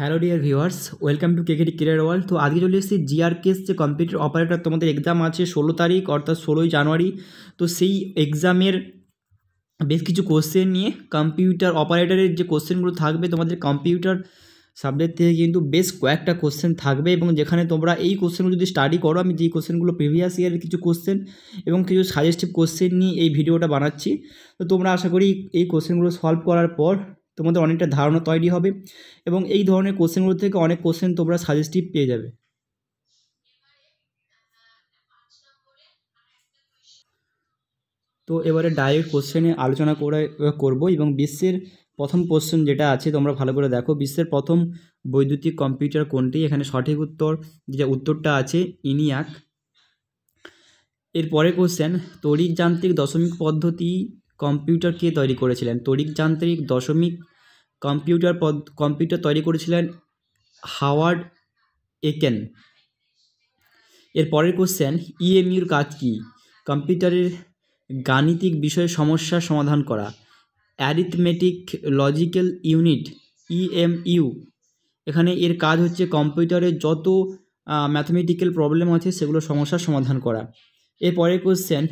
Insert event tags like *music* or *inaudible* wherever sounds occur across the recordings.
hello dear viewers welcome to KKT career world তো আজকে চলে এসেছি জিআরকেএস যে কম্পিউটার অপারেটর তোমাদের এক্সাম আছে ষোলো তারিখ অর্থাৎ ষোলোই জানুয়ারি তো সেই এক্সামের বেশ কিছু কোশ্চেন নিয়ে কম্পিউটার অপারেটরের যে কোশ্চেনগুলো থাকবে তোমাদের কম্পিউটার সাবজেক্ট থেকে কিন্তু বেশ কয়েকটা কোশ্চেন থাকবে এবং যেখানে তোমরা এই কোশ্চেনগুলো যদি স্টাডি করো আমি যেই কোশ্চেনগুলো প্রিভিয়াস ইয়ারের কিছু কোশ্চেন এবং কিছু সাজেস্টিভ কোশ্চেন নিয়ে এই ভিডিওটা বানাচ্ছি তো তোমরা আশা করি এই কোশ্চেনগুলো সলভ করার পর তোমাদের অনেকটা ধারণা তৈরি হবে এবং এই ধরনের কোশ্চেনগুলো থেকে অনেক কোশ্চেন তোমরা সাজেস্টিভ পেয়ে যাবে তো এবারে ডাইরেক্ট কোশ্চেনে আলোচনা করে করব এবং বিশ্বের প্রথম কোশ্চেন যেটা আছে তোমরা ভালো করে দেখো বিশ্বের প্রথম বৈদ্যুতিক কম্পিউটার কোনটি এখানে সঠিক উত্তর যে উত্তরটা আছে ইনিয়াক এরপরে কোশ্চেন তরিক যান্ত্রিক দশমিক পদ্ধতি কম্পিউটার কে তৈরি করেছিলেন তড়িৎ যান্ত্রিক দশমিক কম্পিউটার পদ কম্পিউটার তৈরি করেছিলেন হাওয়ার্ড একেন এর পরের কোশ্চেন ইএমইউর কাজ কী কম্পিউটারের গাণিতিক বিষয়ে সমস্যার সমাধান করা অ্যারিথমেটিক লজিক্যাল ইউনিট ইএমইউ এখানে এর কাজ হচ্ছে কম্পিউটারের যত ম্যাথমেটিক্যাল প্রবলেম আছে সেগুলো সমস্যার সমাধান করা এরপরের কোশ্চেন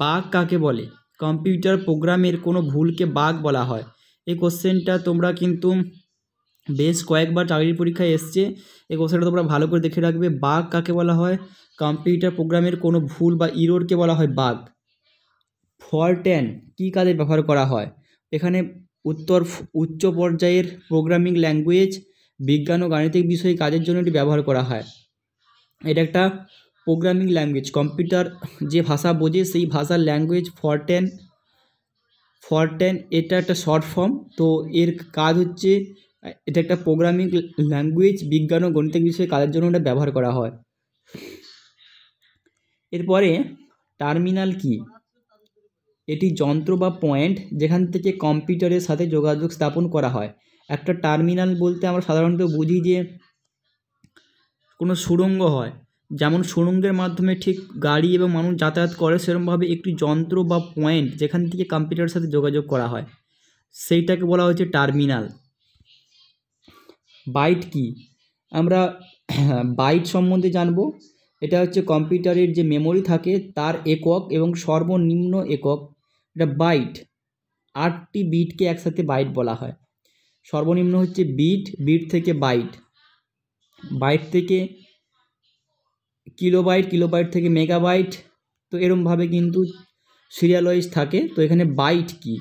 বাঘ কাকে বলে কম্পিউটার প্রোগ্রামের কোনো ভুলকে বাগ বলা হয় এই কোশ্চেনটা তোমরা কিন্তু বেশ কয়েকবার চাকরির পরীক্ষায় এসছে এই কোশ্চেনটা তোমরা ভালো করে দেখে রাখবে বাঘ কাকে বলা হয় কম্পিউটার প্রোগ্রামের কোনো ভুল বা ইরোরকে বলা হয় ফর ফলটেন কী কাজে ব্যবহার করা হয় এখানে উত্তর উচ্চ পর্যায়ের প্রোগ্রামিং ল্যাঙ্গুয়েজ বিজ্ঞান ও গাণিতিক বিষয়ে কাজের জন্য এটি ব্যবহার করা হয় এটা একটা প্রোগ্রামিং ল্যাঙ্গুয়েজ কম্পিউটার যে ভাষা বোঝে সেই ভাষার ল্যাঙ্গুয়েজ ফরটেন ফরটেন এটা একটা শর্ট ফর্ম তো এর কাজ হচ্ছে এটা একটা প্রোগ্রামিং ল্যাঙ্গুয়েজ বিজ্ঞান ও গণিতের বিষয়ে কাজের জন্য এটা ব্যবহার করা হয় এরপরে টার্মিনাল কি এটি যন্ত্র বা পয়েন্ট যেখান থেকে কম্পিউটারের সাথে যোগাযোগ স্থাপন করা হয় একটা টার্মিনাল বলতে আমরা সাধারণত বুঝি যে কোনো সুড়ঙ্গ হয় যেমন সুড়ঙ্গের মাধ্যমে ঠিক গাড়ি এবং মানুষ যাতায়াত করে সেরকমভাবে একটি যন্ত্র বা পয়েন্ট যেখান থেকে কম্পিউটারের সাথে যোগাযোগ করা হয় সেইটাকে বলা হচ্ছে টার্মিনাল বাইট কি আমরা *clears throat* বাইট সম্বন্ধে জানব এটা হচ্ছে কম্পিউটারের যে মেমোরি থাকে তার একক এবং সর্বনিম্ন একক এটা বাইট আটটি বিটকে একসাথে বাইট বলা হয় সর্বনিম্ন হচ্ছে বিট বিট থেকে বাইট বাইট থেকে কিলোবাইট কিলোবাইট থেকে মেগাবাইট তো এরমভাবে কিন্তু সিরিয়াল ওয়াইজ থাকে তো এখানে বাইট কি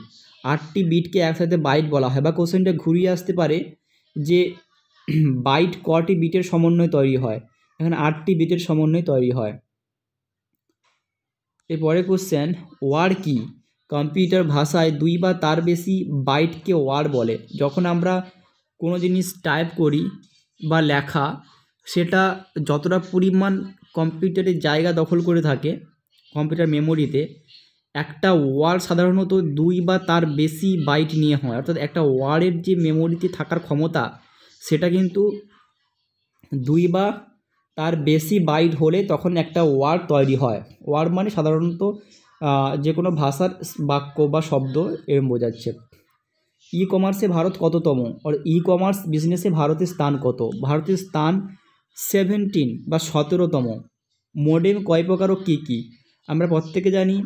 আটটি বিটকে একসাথে বাইট বলা হয় বা কোশ্চেনটা ঘুরিয়ে আসতে পারে যে *clears throat* বাইট কটি বিটের সমন্বয় তৈরি হয় এখানে আটটি বিটের সমন্বয় তৈরি হয় এরপরে কোশ্চেন ওয়ার কি কম্পিউটার ভাষায় দুই বা তার বেশি বাইটকে ওয়ার বলে যখন আমরা কোনো জিনিস টাইপ করি বা লেখা সেটা যতটা পরিমাণ কম্পিউটারে জায়গা দখল করে থাকে কম্পিউটার মেমোরিতে একটা ওয়ার্ড সাধারণত দুই বা তার বেশি বাইট নিয়ে হয় অর্থাৎ একটা ওয়ার্ডের যে মেমোরিতে থাকার ক্ষমতা সেটা কিন্তু দুই বা তার বেশি বাইট হলে তখন একটা ওয়ার্ড তৈরি হয় ওয়ার্ড মানে সাধারণত যে কোনো ভাষার বাক্য বা শব্দ এরম বোঝাচ্ছে ই কমার্সে ভারত কততম আর ই কমার্স বিজনেসে ভারতের স্থান কত ভারতের স্থান সেভেন্টিন বা সতেরোতম মোডেম কয় প্রকার ও কী কী আমরা প্রত্যেকে জানি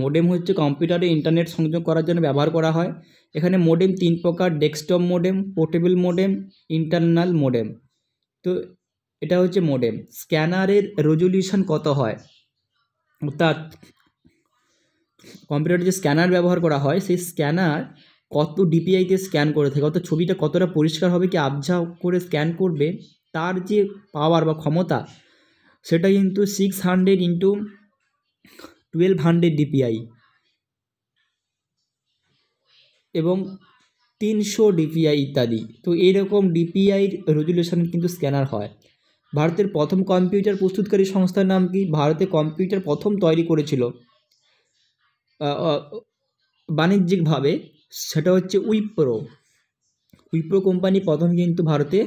মোডেম হচ্ছে কম্পিউটারে ইন্টারনেট সংযোগ করার জন্য ব্যবহার করা হয় এখানে মোডেম তিন প্রকার desktop modem portable modem internal modem তো এটা হচ্ছে মোডেম স্ক্যানারের রেজলিউশন কত হয় অর্থাৎ কম্পিউটারে যে স্ক্যানার ব্যবহার করা হয় সেই স্ক্যানার কত ডিপিআইতে স্ক্যান করে থাকে অর্থাৎ ছবিটা কতটা পরিষ্কার হবে কি আবঝা করে স্ক্যান করবে তার যে পাওয়ার বা ক্ষমতা সেটা কিন্তু six hundred into twelve hundred DPI এবং তিনশো ডিপিআই ইত্যাদি তো এইরকম ডিপিআইর রেজুলেশন কিন্তু স্ক্যানার হয় ভারতের প্রথম কম্পিউটার প্রস্তুতকারী সংস্থার নাম কি ভারতে কম্পিউটার প্রথম তৈরি করেছিল বাণিজ্যিকভাবে সেটা হচ্ছে উইপ্রো উইপ্রো কোম্পানি প্রথম কিন্তু ভারতে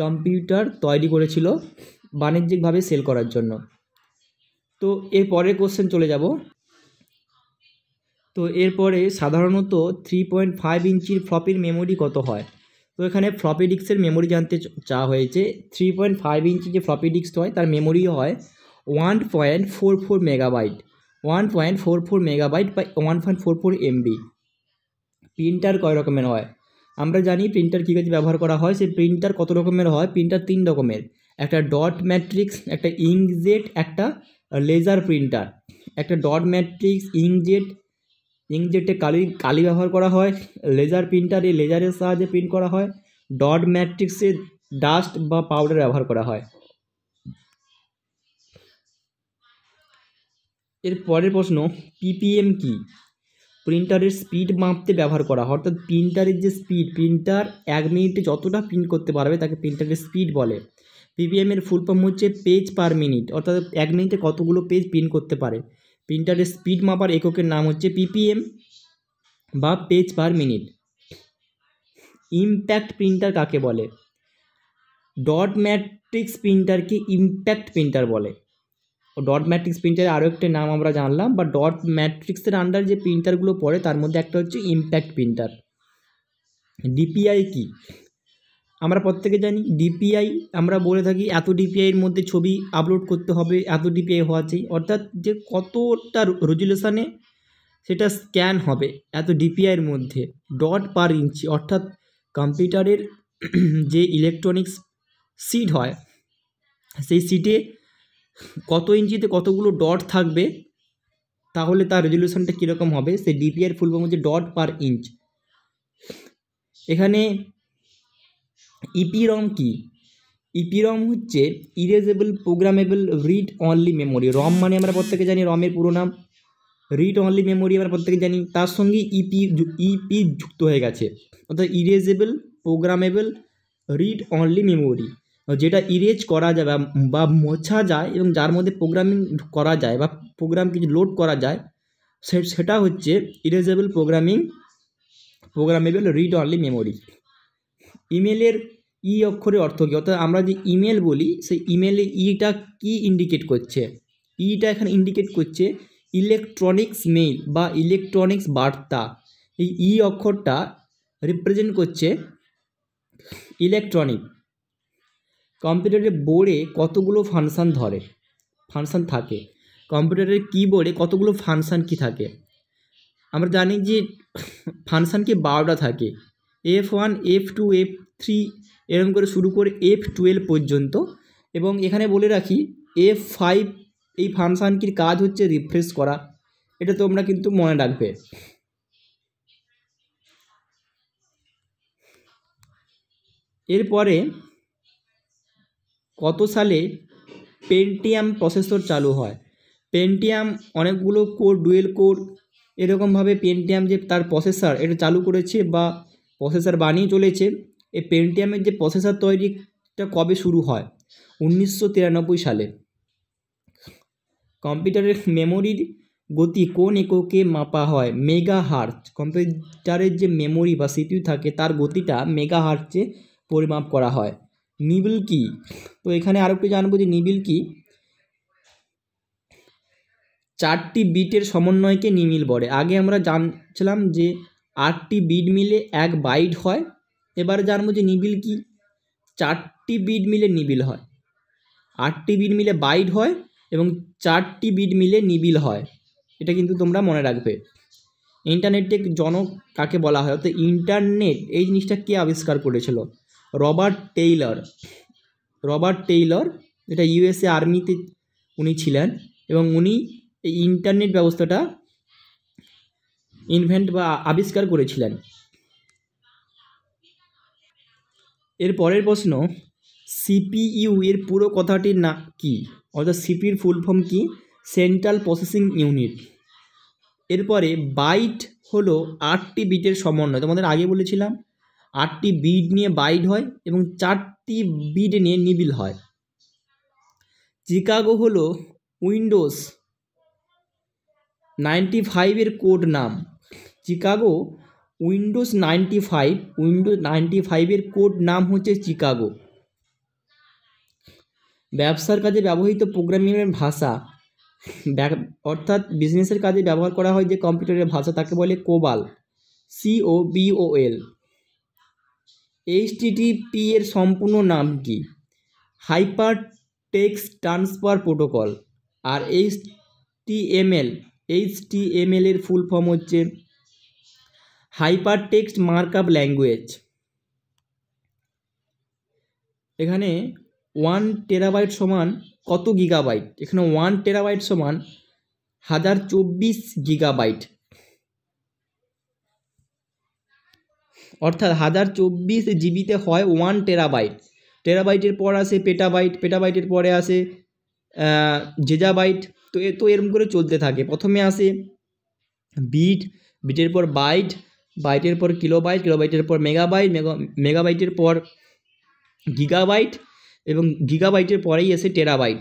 কম্পিউটার তৈরি করেছিল বাণিজ্যিকভাবে সেল করার জন্য তো এর পরের কোশ্চেন চলে যাব তো এরপরে সাধারণত থ্রি পয়েন্ট ফাইভ ইঞ্চির ফ্লপির মেমোরি কত হয় তো এখানে ফ্লপি ডিস্কের মেমোরি জানতে চাওয়া হয়েছে থ্রি পয়েন্ট ফাইভ ইঞ্চি যে ফ্লপি ডিস্ক হয় তার মেমোরি হয় one point four four megabyte one point four four megabyte বা one point four four MB printer কয় রকমের হয় আমরা জানি প্রিন্টার কী কাজে ব্যবহার করা হয় সেই প্রিন্টার কত রকমের হয় প্রিন্টার তিন রকমের একটা ডট ম্যাট্রিক্স একটা ইংজেট একটা লেজার প্রিন্টার একটা ডট ম্যাট্রিক্স ইংজেট ইংজেটে কালি কালি ব্যবহার করা হয় লেজার প্রিন্টারে লেজারের সাহায্যে প্রিন্ট করা হয় ডট ম্যাট্রিক্সে ডাস্ট বা পাউডার ব্যবহার করা হয় এর পরের প্রশ্ন পিপিএম কি প্রিন্টারের স্পিড মাপতে ব্যবহার করা হয় অর্থাৎ প্রিন্টারের যে স্পিড প্রিন্টার এক মিনিটে যতটা প্রিন্ট করতে পারবে তাকে প্রিন্টারের স্পিড বলে পিবিএমের ফুল ফর্ম হচ্ছে পেজ পার মিনিট অর্থাৎ এক মিনিটে কতগুলো পেজ প্রিন্ট করতে পারে প্রিন্টারের স্পিড মাপার এককের নাম হচ্ছে পিপিএম বা page per minute impact printer কাকে বলে ডট ম্যাট্রিক্স প্রিন্টারকে ইম্প্যাক্ট প্রিন্টার বলে ডট ম্যাট্রিক্স প্রিন্টারের আরও একটা নাম আমরা জানলাম বা ডট ম্যাট্রিক্সের আন্ডার যে প্রিন্টারগুলো পড়ে তার মধ্যে একটা হচ্ছে ইম্প্যাক্ট প্রিন্টার ডিপিআই কি আমরা প্রত্যেকে জানি ডিপিআই আমরা বলে থাকি এত ডিপিআইয়ের মধ্যে ছবি আপলোড করতে হবে এত ডিপিআই হওয়া চাই অর্থাৎ যে কতটা রেজুলেশানে সেটা স্ক্যান হবে এত ডিপিআইয়ের মধ্যে ডট পার ইঞ্চি অর্থাৎ কম্পিউটারের যে ইলেকট্রনিক্স সিট হয় সেই সিটে কত ইঞ্চিতে কতগুলো ডট থাকবে তাহলে তার রেজলিউশনটা কীরকম হবে সে ডিপিআর ফুল ফর্ম হচ্ছে ডট পার ইঞ্চ এখানে ইপিরম e কি ইপিরম e হচ্ছে erasable programmable read only memory ROM মানে আমরা প্রত্যেকে জানি রমের পুরো নাম রিড অনলি মেমোরি আমরা প্রত্যেকে জানি তার সঙ্গে ইপি e ইপি যুক্ত হয়ে গেছে অর্থাৎ erasable programmable read only memory যেটা ইরেজ করা যায় বা মোছা যায় এবং যার মধ্যে প্রোগ্রামিং করা যায় বা প্রোগ্রাম কিছু লোড করা যায় সে সেটা হচ্ছে erasable programming programmable read only memory ইমেলের ই অক্ষরের অর্থ কী অর্থাৎ আমরা যে ইমেল বলি সেই ইমেলে ইটা কি ইন্ডিকেট করছে ইটা এখানে ইন্ডিকেট করছে ইলেকট্রনিক্স মেইল বা ইলেকট্রনিক্স বার্তা এই ই অক্ষরটা রিপ্রেজেন্ট করছে ইলেকট্রনিক কম্পিউটারের বোর্ডে কতগুলো ফাংশান ধরে ফাংশান থাকে কম্পিউটারের কিবোর্ডে কতগুলো ফাংশান কি থাকে আমরা জানি যে ফাংশান কি বারোটা থাকে F one F two F three এরকম করে শুরু করে এফ টুয়েলভ পর্যন্ত এবং এখানে বলে রাখি এফ ফাইভ এই ফাংশানটির কাজ হচ্ছে রিফ্রেশ করা এটা তোমরা কিন্তু মনে রাখবে এরপরে কত সালে পেন্টিয়াম প্রসেসর চালু হয় পেন্টিয়াম অনেকগুলো কোর ডুয়েল কোর এরকমভাবে পেন্টিয়াম যে তার প্রসেসর এটা চালু করেছে বা প্রসেসর বানিয়ে চলেছে এই পেন্টিয়ামের যে প্রসেসর তৈরিটা কবে শুরু হয় উনিশশো সালে কম্পিউটারের মেমোরির গতি কোন এককে মাপা হয় মেগা হার্চ কম্পিউটারের যে মেমোরি বা সিপিউ থাকে তার গতিটা মেগা হার্চে পরিমাপ করা হয় নিবিল কি তো এখানে আরেকটু জানবো যে নিবিল কি চারটি বিটের সমন্বয়কে নিমিল বলে আগে আমরা জানছিলাম যে আটটি বিট মিলে এক বাইট হয় এবার জানবো যে নিবিল কি চারটি বিট মিলে নিবিল হয় আটটি বিট মিলে বাইট হয় এবং চারটি বিট মিলে নিবিল হয় এটা কিন্তু তোমরা মনে রাখবে ইন্টারনেটে জনক কাকে বলা হয় তো ইন্টারনেট এই জিনিসটা কে আবিষ্কার করেছিল রবার্ট টেইলর রবার্ট টেইলর এটা ইউএসএ আর্মিতে উনি ছিলেন এবং উনি এই ইন্টারনেট ব্যবস্থাটা ইনভেন্ট বা আবিষ্কার করেছিলেন এর পরের প্রশ্ন সিপিইউ এর পুরো কথাটির না কি অর্থাৎ সিপির ফুল ফর্ম কি সেন্ট্রাল প্রসেসিং ইউনিট এরপরে বাইট হলো আটটি বিটের সমন্বয় তোমাদের আগে বলেছিলাম আটটি বিড নিয়ে বাইড হয় এবং চারটি বিড নিয়ে নিবিল হয় চিকাগো হলো উইন্ডোজ নাইনটি ফাইভের কোড নাম Chicago Windows ninety five Windows ninety ফাইভের কোড নাম হচ্ছে চিকাগো ব্যবসার কাজে ব্যবহৃত প্রোগ্রামিংয়ের ভাষা অর্থাৎ বিজনেসের কাজে ব্যবহার করা হয় যে কম্পিউটারের ভাষা তাকে বলে কোবাল সিও বিওএল এইচটিটিপি এর সম্পূর্ণ নাম কি হাইপার টেক্সট ট্রান্সফার প্রোটোকল আর এইচ টিএমএল এইচ টিএমএল এর ফুল ফর্ম হচ্ছে হাইপার টেক্সট আপ ল্যাঙ্গুয়েজ এখানে ওয়ান টেরাবাইট সমান কত গিগাবাইট এখানে ওয়ান টেরাবাইট সমান হাজার চব্বিশ গিগাবাইট অর্থাৎ হাজার চব্বিশ জিবিতে হয় ওয়ান টেরাবাইট টেরাবাইটের পর আসে পেটাবাইট পেটাবাইটের পরে আসে জেজাবাইট তো এ তো এরম করে চলতে থাকে প্রথমে আসে বিট বিটের পর বাইট বাইটের পর কিলোবাইট কিলোবাইটের পর মেগাবাইট মেগা মেগাবাইটের পর গিগাবাইট এবং গিগাবাইটের পরেই এসে টেরাবাইট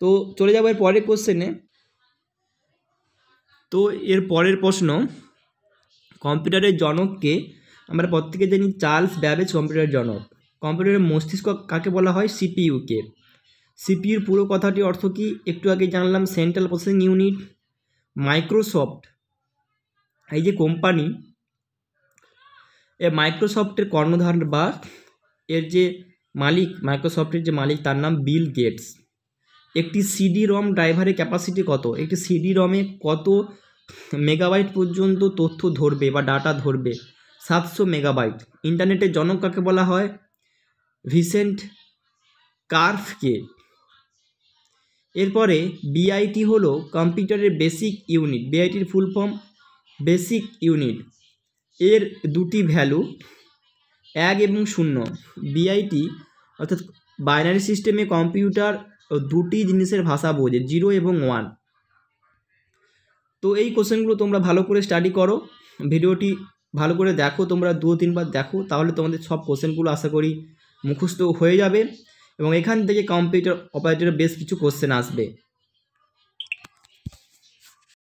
তো চলে যাবো এর পরের কোশ্চেনে তো এর পরের প্রশ্ন কম্পিউটারের জনককে আমরা প্রত্যেকে জানি চার্লস ব্যাবেজ কম্পিউটারের জনক কম্পিউটারের মস্তিষ্ক কাকে বলা হয় সিপিইউকে সিপিইউর পুরো কথাটি অর্থ কি একটু আগে জানলাম সেন্ট্রাল প্রসেসিং ইউনিট মাইক্রোসফট এই যে কোম্পানি এ মাইক্রোসফটের কর্ণধার বা এর যে মালিক মাইক্রোসফটের যে মালিক তার নাম বিল গেটস একটি সিডি রম ড্রাইভারের ক্যাপাসিটি কত একটি সিডি রমে কত মেগাবাইট পর্যন্ত তথ্য ধরবে বা ডাটা ধরবে সাতশো মেগাবাইট ইন্টারনেটের জনক কাকে বলা হয় ভিসেন্ট কার্ফকে এরপরে বিআইটি হলো কম্পিউটারের বেসিক ইউনিট বিআইটির ফুল ফর্ম বেসিক ইউনিট এর দুটি ভ্যালু এক এবং শূন্য বিআইটি অর্থাৎ বাইনারি সিস্টেমে কম্পিউটার দুটি জিনিসের ভাষা বোঝে জিরো এবং ওয়ান তো এই কোশ্চেনগুলো তোমরা ভালো করে স্টাডি করো ভিডিওটি ভালো করে দেখো তোমরা দু তিনবার দেখো তাহলে তোমাদের সব কোশ্চেনগুলো আশা করি মুখস্থ হয়ে যাবে এবং এখান থেকে কম্পিউটার অপারেটরের বেশ কিছু কোশ্চেন আসবে